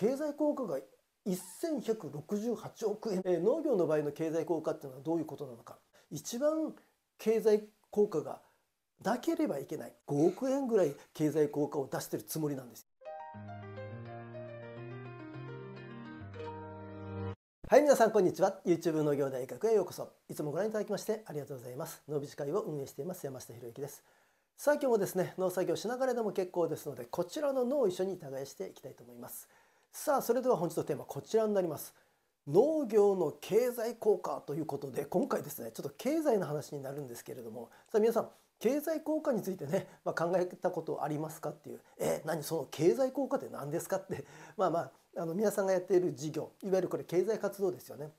経済効果が1168億円、えー、農業の場合の経済効果っていうのはどういうことなのか一番経済効果がなければいけない5億円ぐらい経済効果を出してるつもりなんですはい皆さんこんにちは YouTube 農業大学へようこそいつもご覧いただきましてありがとうございます農美士会を運営しています山下博之ですさあ今日もですね農作業しながらでも結構ですのでこちらの農を一緒に耕していきたいと思いますさあそれでは本日のテーマこちらになります農業の経済効果ということで今回ですねちょっと経済の話になるんですけれどもさあ皆さん経済効果についてね、まあ、考えたことありますかっていう「え何その経済効果って何ですか?」って まあまああの皆さんがやっている事業いわゆるこれ経済活動ですよね。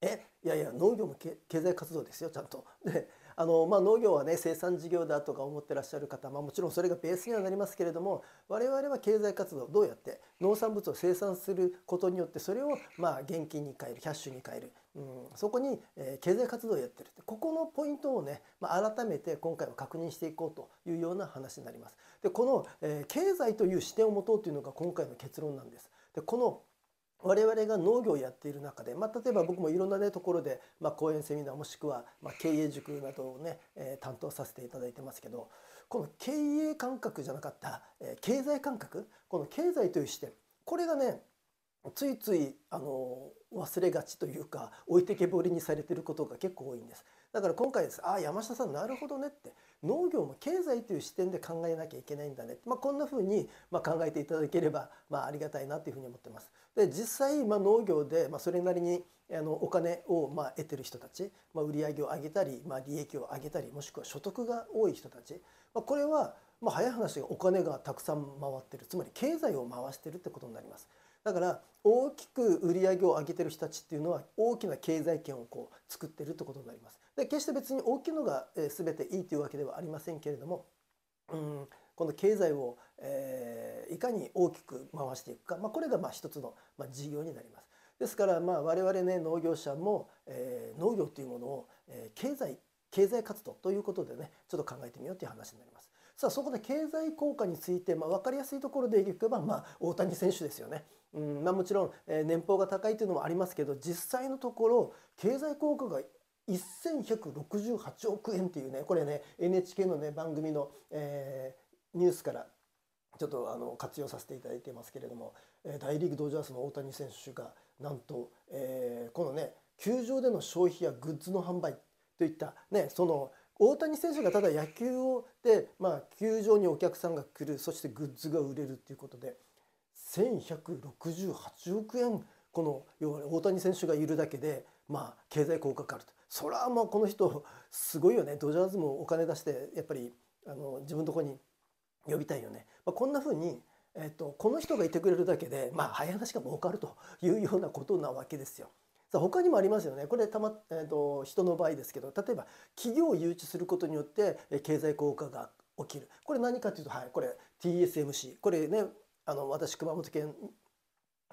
えいやいや農業も経済活動ですよちゃんと。であの、まあ、農業はね生産事業だとか思ってらっしゃる方、まあ、もちろんそれがベースにはなりますけれども我々は経済活動どうやって農産物を生産することによってそれをまあ現金に変えるキャッシュに変える、うん、そこに、えー、経済活動をやってるここのポイントをね、まあ、改めて今回は確認していこうというような話になります。でこの、えー、経済という視点を持とうというのが今回の結論なんです。でこの我々が農業をやっている中で、まあ、例えば僕もいろんな、ね、ところで、まあ、講演セミナーもしくは、まあ、経営塾などをね、えー、担当させていただいてますけどこの経営感覚じゃなかった、えー、経済感覚この経済という視点これがねついついあの忘れがちというか置いてけぼりにされてることが結構多いんです。だから今回ですああ山下さんなるほどねって農業も経済という視点で考えなきゃいけないんだね、まあ、こんなふうにま考えていただければまありがたいなというふうに思ってます。で実際ま農業でまそれなりにあのお金をま得てる人たち、まあ、売り上げを上げたり、ま利益を上げたりもしくは所得が多い人たち、まこれはま早い話がお金がたくさん回ってるつまり経済を回してるってことになります。だから大きく売り上げを上げてる人たちっていうのは大きな経済圏をこう作ってるってことになります。で決して別に大きいのが全ていいというわけではありませんけれども、うん、この経済を、えー、いかに大きく回していくか、まあ、これがまあ一つの、事業になります。ですからまあ我々ね農業者も、えー、農業というものを、えー、経済経済活動ということでねちょっと考えてみようという話になります。さあそこで経済効果について、まあ、分かりやすいところでいけば、まあ、大谷選手ですよね。うんまあ、もちろん、えー、年俸が高いというのもありますけど実際のところ経済効果が1168億円っていうねこれね NHK のね番組の、えー、ニュースからちょっとあの活用させていただいてますけれども、えー、大リーグドジャースの大谷選手がなんと、えー、このね球場での消費やグッズの販売といったねその大谷選手がただ野球をで、まあ、球場にお客さんが来るそしてグッズが売れるということで1168億円この要は大谷選手がいるだけで、まあ、経済効果があるとそれはもうこの人すごいよねドジャーズもお金出してやっぱりあの自分のとこに呼びたいよね。まあ、こんなふうにえっと、この人がいてくれるだけで、まあ、早話が儲かるというようなことなわけですよ。さあ他にもありますよねこれたま、えーと、人の場合ですけど例えば企業を誘致することによって経済効果が起きるこれ何かというとはいこれ TSMC これねあの私熊本県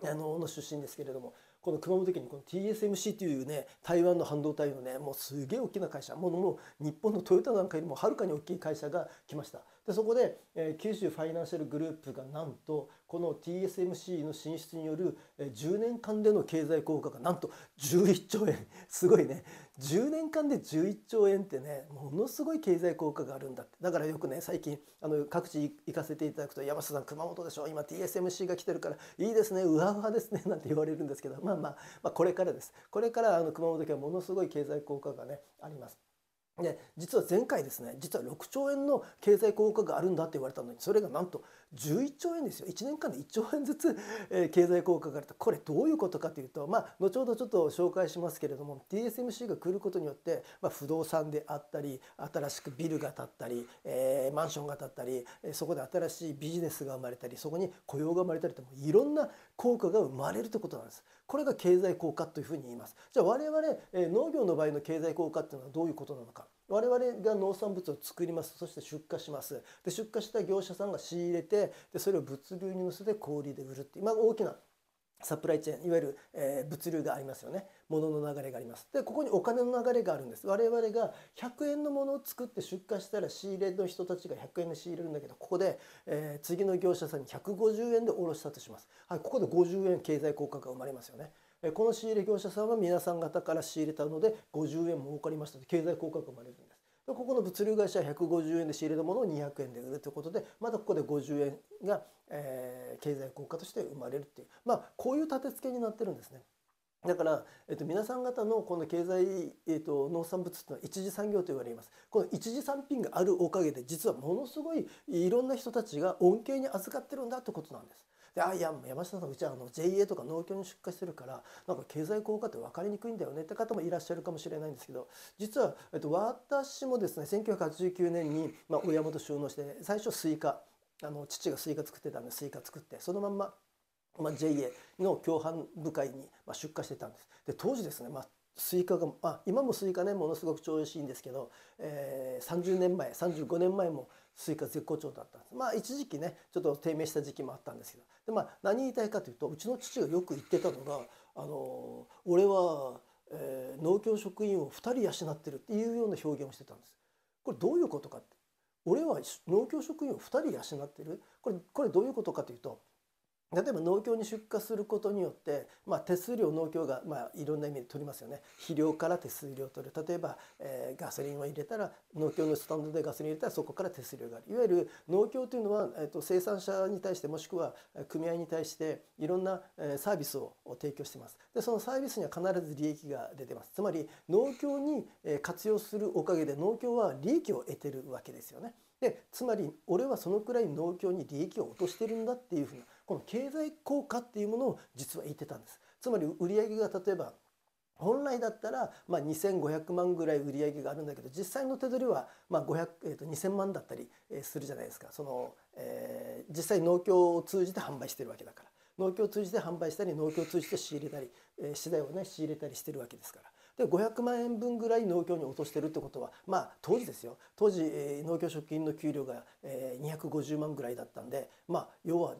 あのの出身ですけれどもこの熊本県にこの TSMC というね台湾の半導体のねもうすげえ大きな会社もうもう日本のトヨタなんかよりもはるかに大きい会社が来ましたでそこで、えー、九州ファイナンシャルグループがなんとこの TSMC の進出による、えー、10年間での経済効果がなんと11兆円 すごいね10年間で11兆円ってねものすごい経済効果があるんだってだからよくね最近あの各地行かせていただくと山下さん熊本でしょ今 TSMC が来てるからいいですねうわうわですねなんて言われるんですけどまあまあ、まあ、これからですこれからあの熊本県はものすごい経済効果がねあります。で実は前回ですね実は6兆円の経済効果があるんだって言われたのにそれがなんと11兆円ですよ1年間で1兆円ずつ、えー、経済効果があるとこれどういうことかというと、まあ、後ほどちょっと紹介しますけれども TSMC が来ることによって、まあ、不動産であったり新しくビルが建ったり、えー、マンションが建ったりえそこで新しいビジネスが生まれたりそこに雇用が生まれたりといろんな効果が生まれるということなんです。これが経済効果というふうに言います。じゃあ我々、えー、農業の場合の経済効果っていうのはどういうことなのか。我々が農産物を作りますそして出荷しますで出荷した業者さんが仕入れてでそれを物流に結んで小売りで売るって今大きなサプライチェーンいわゆる、えー、物流がありますよね物の流れがありますでここにお金の流れがあるんです我々が100円のものを作って出荷したら仕入れの人たちが100円で仕入れるんだけどここで、えー、次の業者さんに150円で卸したとします、はい、ここで50円経済効果が生まれますよねこの仕入れ業者さんは皆さん方から仕入れたので50円儲かりましたと経済効果が生まれるんです。でここの物流会社は150円で仕入れたものを200円で売るということでまたここで50円が、えー、経済効果として生まれるっていうまあこういう立て付けになってるんですね。だから、えっと、皆さん方のこの経済、えっと、農産物というのは一次産業と言われますこの一次産品があるおかげで実はものすごいいろんな人たちが恩恵に預かってるんだってことなんです。であいや山下さんうちはあの JA とか農協に出荷してるからなんか経済効果って分かりにくいんだよねって方もいらっしゃるかもしれないんですけど実は、えっと、私もですね1989年に、まあ、親元収納して最初スイカあの父がスイカ作ってたんでスイカ作ってそのまんま、まあ、JA の共犯部会に、まあ、出荷してたんです。で当時ですね、まあスイカが、あ、今もスイカねものすごく調子いいんですけど、えー、30年前35年前もスイカ絶好調だったんですまあ一時期ねちょっと低迷した時期もあったんですけどで、まあ、何言いたいかというとうちの父がよく言ってたのが「あの俺は、えー、農協職員を2人養ってる」っていうような表現をしてたんです。これどういうことかって俺は農協職員を2人養ってるこれこれどういうことかというと例えば農協に出荷することによって、まあ、手数料農協が、まあ、いろんな意味で取りますよね肥料から手数料を取る例えば、えー、ガソリンを入れたら農協のスタンドでガソリン入れたらそこから手数料があるいわゆる農協というのは、えーと、生産者に対してもしくは組合に対していろんな、えー、サービスを提供してますでそのサービスには必ず利益が出てますつまり農協に活用するおかげで農協は利益を得てるわけですよねでつまり俺はそのくらい農協に利益を落としてるんだっていうふうなこの経済効果っていうものを実は言ってたんです。つまり売上が例えば本来だったら、まあ、2500万ぐらい売り上げがあるんだけど実際の手取りは、まあ500えー、と2000万だったりするじゃないですかその、えー、実際農協を通じて販売してるわけだから農協を通じて販売したり農協を通じて仕入れたり、えー、資材をね仕入れたりしてるわけですからで500万円分ぐらい農協に落としてるってことはまあ当時ですよ当時、えー、農協職員の給料が、えー、250万ぐらいだったんでまあ要は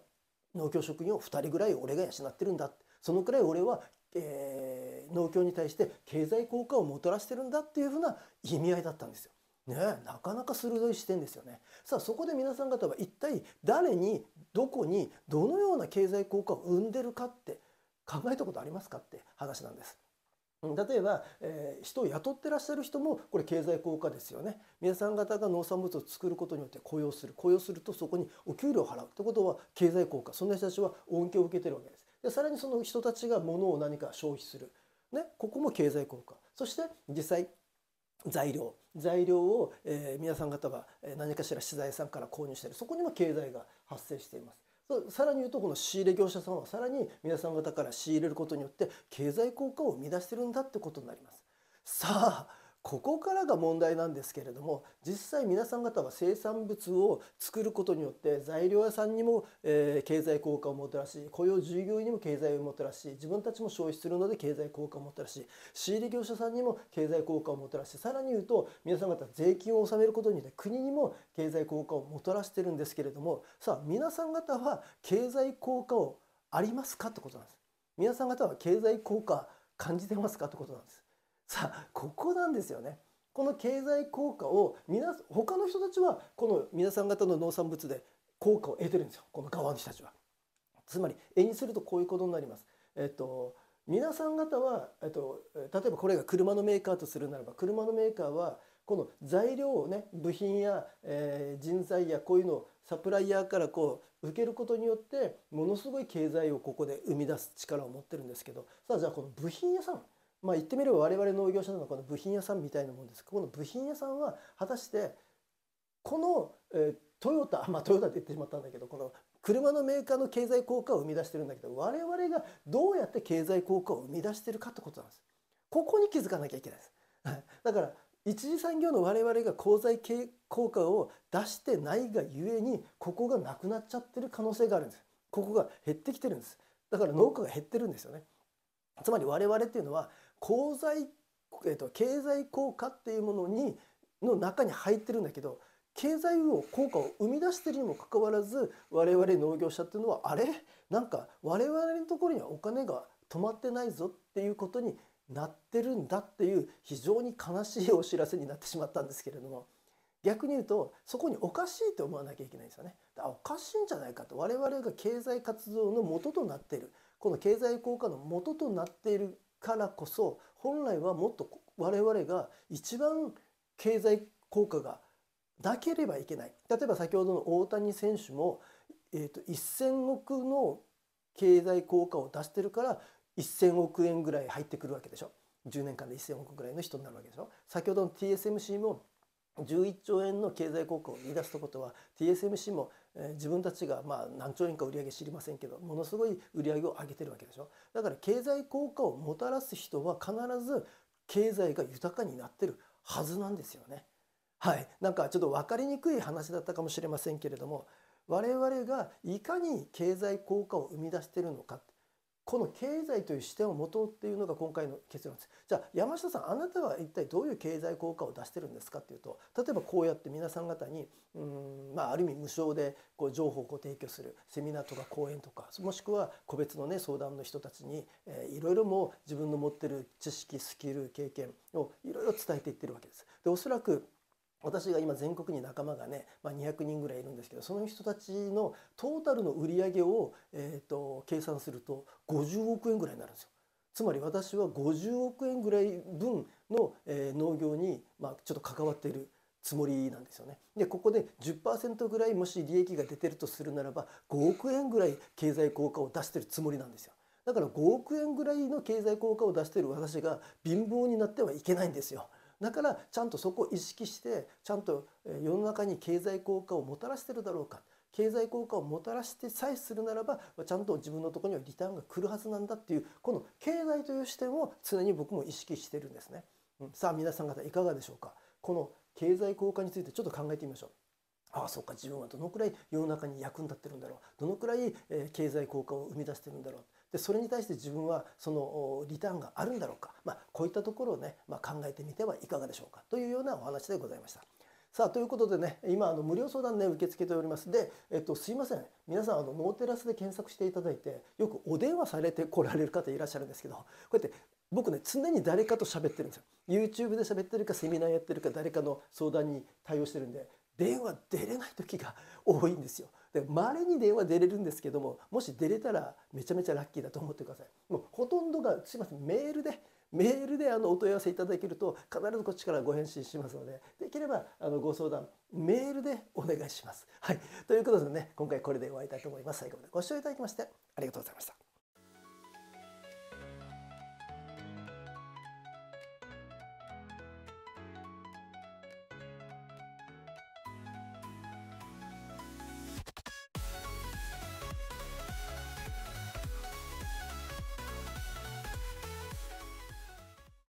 農協職員を2人ぐらい俺が養ってるんだそのくらい俺は、えー、農協に対して経済効果をもたらしてるんだっていうふうな意味合いだったんですよ。ね、なかなか鋭い視点ですよね。さあそこで皆さん方は一体誰にどこにどのような経済効果を生んでるかって考えたことありますかって話なんです。例えば、えー、人を雇ってらっしゃる人もこれ経済効果ですよね皆さん方が農産物を作ることによって雇用する雇用するとそこにお給料を払うってことは経済効果そんな人たちは恩恵を受けてるわけですでさらにその人たちが物を何か消費する、ね、ここも経済効果そして実際材料材料を、えー、皆さん方が何かしら資材さんから購入しているそこにも経済が発生していますさらに言うとこの仕入れ業者さんはさらに皆さん方から仕入れることによって経済効果を生み出してるんだってことになります。さあここからが問題なんですけれども実際皆さん方は生産物を作ることによって材料屋さんにも、えー、経済効果をもたらし雇用従業員にも経済をもたらし自分たちも消費するので経済効果をもたらし仕入れ業者さんにも経済効果をもたらしさらに言うと皆さん方税金を納めることによって国にも経済効果をもたらしてるんですけれどもさあ皆さん方は経済効果をありますかってことなんです。皆さん方は経済効果感じてますかってことなんです。さあここなんですよね。この経済効果を皆他の人たちはこの皆さん方の農産物で効果を得てるんですよこの側の人たちは。つまり絵にするとこういうことになります。えっと皆さん方は、えっと、例えばこれが車のメーカーとするならば車のメーカーはこの材料をね部品や、えー、人材やこういうのをサプライヤーからこう受けることによってものすごい経済をここで生み出す力を持ってるんですけどさあじゃあこの部品屋さんまあ、言ってみれば我々農業者のこの部品屋さんみたいなもんですこの部品屋さんは果たしてこの、えー、トヨタ まあトヨタって言ってしまったんだけどこの車のメーカーの経済効果を生み出してるんだけど我々がどうやって経済効果を生み出してるかってことなんです。ここに気づかなきゃいけないです。だから一次産業の我々が功罪効果を出してないがゆえにここがなくなっちゃってる可能性があるんです。ここが減ってきてるんです。だから農家が減ってるんですよね。つまり我々っていうのは経済,、えー、と経済効果っていうものにの中に入ってるんだけど経済運を効果を生み出してるにもかかわらず我々農業者っていうのはあれなんか我々のところにはお金が止まってないぞっていうことになってるんだっていう非常に悲しいお知らせになってしまったんですけれども逆に言うとそこにおかしいと思わなきゃいけないんですよね。らおかしいんじゃないかと我々が経済活動の元となっているこの経済効果の元となっているからこそ本来はもっと我々が一番経済効果がなければいけない例えば先ほどの大谷選手も、えーと、1,000億の経済効果を出してるから1,000億円ぐらい入ってくるわけでしょ10年間で1,000億ぐらいの人になるわけでしょ先ほどの TSMC も11兆円の経済効果を言い出すとことは TSMC も、えー、自分たちがまあ何兆円か売り上げ知りませんけどものすごい売り上げを上げてるわけでしょだから経済効果をもたらす人は必ず経済が豊かになってるはずなんですよね。はい、なんかちょっと分かりにくい話だったかもしれませんけれども我々がいかに経済効果を生み出してるのかっこの経済という視点をもとうっていうのが今回の結論です。じゃあ山下さんあなたは一体どういう経済効果を出してるんですかっていうと例えばこうやって皆さん方にうん、まあ、ある意味無償でこう情報をこう提供するセミナーとか講演とかもしくは個別のね相談の人たちに、えいろいろもう自分の持ってる知識スキル経験をいろいろ伝えていってるわけです。でおそらく私が今全国に仲間がね、まあ、200人ぐらいいるんですけどその人たちのトータルの売り上げを、えーと、計算すると50億円ぐらいになるんですよ。つまり私は50億円ぐらい分の、えー、農業に、まあ、ちょっと関わっているつもりなんですよね。でここで10%ぐらいもし利益が出てるとするならば5億円ぐらい経済効果を出してるつもりなんですよ。だから5億円ぐらいの経済効果を出してる私が貧乏になってはいけないんですよ。だからちゃんとそこを意識してちゃんと世の中に経済効果をもたらしてるだろうか経済効果をもたらしてさえするならばちゃんと自分のとこにはリターンが来るはずなんだっていうこの経済という視点を常に僕も意識してるんですね。うん、さあ皆さん方いかがでしょうかこの経済効果についてちょっと考えてみましょう。ああそうか自分はどのくらい世の中に役に立ってるんだろうどのくらい、え経済効果を生み出してるんだろうでそれに対して自分はそのリターンがあるんだろうか、まあ、こういったところをね、まあ、考えてみてはいかがでしょうかというようなお話でございました。さあということでね今あの無料相談ね受け付けておりますで、えっと、すいません皆さんあのノーテラスで検索していただいてよくお電話されてこられる方いらっしゃるんですけどこうやって僕ね常に誰かと喋ってるんですよ YouTube で喋ってるかセミナーやってるか誰かの相談に対応してるんで電話出れない時が多いんですよでまれに電話出れるんですけどももし出れたらめちゃめちゃラッキーだと思ってくださいもうほとんどがすいませんメールでメールであのお問い合わせいただけると必ずこっちからご返信しますのでできればあのご相談メールでお願いします。はい、ということでね今回これで終わりたいと思います。最後までご視聴いただきましてありがとうございました。